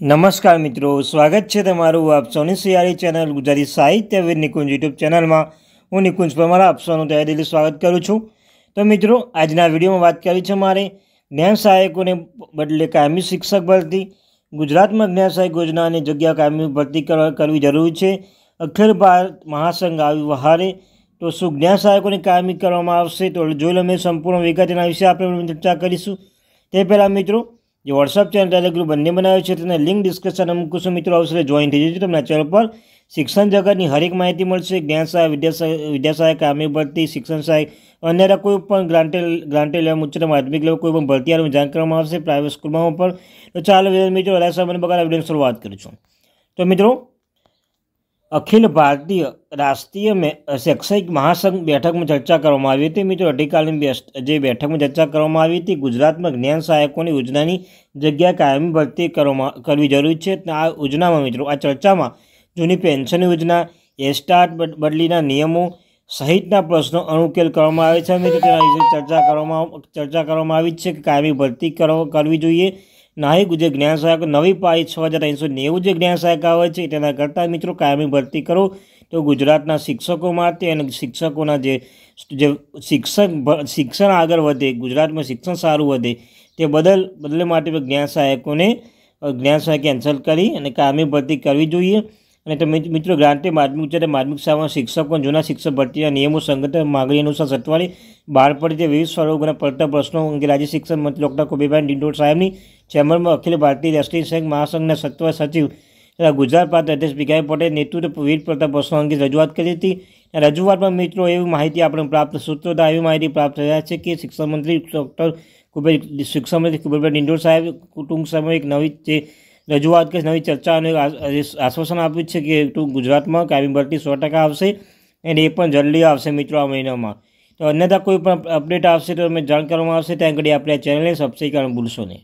નમસ્કાર મિત્રો સ્વાગત છે તમારું આપ સૌની સિયારી ચેનલ ગુજરાતી સાહિત્ય વીર નિકુંજ યુટ્યુબ ચેનલમાં હું નિકુંજ પરમાર આપ સૌનું તહે દિલ્હી સ્વાગત કરું છું તો મિત્રો આજના વિડીયોમાં વાત કરી છે મારે જ્ઞાન સહાયકોને બદલે કાયમી શિક્ષક ભરતી ગુજરાતમાં જ્ઞાન સહાયક યોજનાની જગ્યા કાયમી ભરતી કરવી જરૂરી છે અખિલ ભારત મહાસંઘ આવી વહારે તો શું જ્ઞાન સહાયકોને કાયમી કરવામાં આવશે તો જોઈ લો મેં સંપૂર્ણ વિગત એના વિશે આપણે ચર્ચા કરીશું તે પહેલાં મિત્રો જે વોટ્સઅપ ચેનલ ટેલિ ગ્રુપ બંને બનાવ્યો છે તેને લિંક ડિસ્કશન અમુક મૂકશું મિત્રો અવસરે જોઈન થઈ જજો તમને ચેનલ પર શિક્ષણ જગતની હરેક માહિતી મળશે જ્ઞાન સહાય વિદ્યા સહાય કામની ભરતી શિક્ષણ સહાય અને કોઈ પણ ગ્રાન્ટેડ ગ્રાન્ટેડ લેવલ ઉચ્ચતર માધ્યમિક લેવલ કોઈ પણ ભરતી આનું જાણ કરવામાં આવશે પ્રાઇવેટ સ્કૂલમાં પણ તો ચાલો મિત્રો વલાસા મને બગાડ વિડીયો શરૂઆત કરીશું તો મિત્રો અખિલ ભારતીય રાષ્ટ્રીય શૈક્ષણિક મહાસંઘ બેઠકમાં ચર્ચા કરવામાં આવી હતી મિત્રો અઢીકાલીન જે બેઠકમાં ચર્ચા કરવામાં આવી હતી ગુજરાતમાં જ્ઞાન સહાયકોની યોજનાની જગ્યા કાયમી ભરતી કરવામાં કરવી જરૂરી છે આ યોજનામાં મિત્રો આ ચર્ચામાં જૂની પેન્શન યોજના એસ્ટાટ બદલીના નિયમો સહિતના પ્રશ્નો અનુકેલ કરવામાં આવે છે મિત્રો ચર્ચા કરવામાં ચર્ચા કરવામાં આવી છે કે કાયમી ભરતી કરવી જોઈએ નાહી ગુજે જ્ઞાન સહાયક નવી પાઈ છ હજાર ત્રણસો નેવું જે જ્ઞાન સહાયક આવે છે તેના કરતાં મિત્રો કાયમી ભરતી કરો તો ગુજરાતના શિક્ષકો માટે અને શિક્ષકોના જે જે શિક્ષક શિક્ષણ આગળ વધે ગુજરાતમાં શિક્ષણ સારું વધે તે બદલ બદલે માટે જ્ઞાન સહાયકોને જ્ઞાન સહાયક કેન્સલ કરી અને કાયમી ભરતી કરવી જોઈએ અને તમે મિત્રો ગ્રાન્ટે માધ્યમિક ઉચ્ચતર માધ્યમિક શાળામાં શિક્ષકો જૂના શિક્ષક ભરતીના નિયમો સંગઠન માગણી અનુસાર સત્વાળી બાર પર જે વિવિધ સ્વરૂપોના પડતા પ્રશ્નો અંગે રાજ્ય શિક્ષણ મંત્રી ડૉક્ટર કોબીભાઈ ડિંડોર સાહેબની ચેમ્બરમાં અખિલ ભારતીય રાષ્ટ્રીય સંઘ મહાસંઘના સત્વ સચિવ તથા ગુજરાત પ્રાંત અધ્યક્ષ ભીખાઈ પટેલ નેતૃત્વ વિવિધ પડતા પ્રશ્નો અંગે રજૂઆત કરી હતી રજૂઆતમાં મિત્રો એવી માહિતી આપણે પ્રાપ્ત સૂત્રો દ્વારા એવી માહિતી પ્રાપ્ત થયા છે કે શિક્ષણ મંત્રી ડૉક્ટર કુબેર શિક્ષણ મંત્રી કુબેરભાઈ ડિંડોર સાહેબ ટૂંક સમયે એક નવી જે રજૂઆત કે નવી ચર્ચા અને આશ્વાસન આપ્યું છે કે ગુજરાતમાં કાયમી ભરતી સો ટકા આવશે એને એ પણ જલ્દી આવશે મિત્રો આ મહિનામાં તો અન્યથા કોઈ પણ અપડેટ આવશે તો અમે જાણ કરવામાં આવશે ત્યાં આગળ આપણે આ ચેનલને સબસ્ક્રાઈબ કરવાનું ભૂલશો નહીં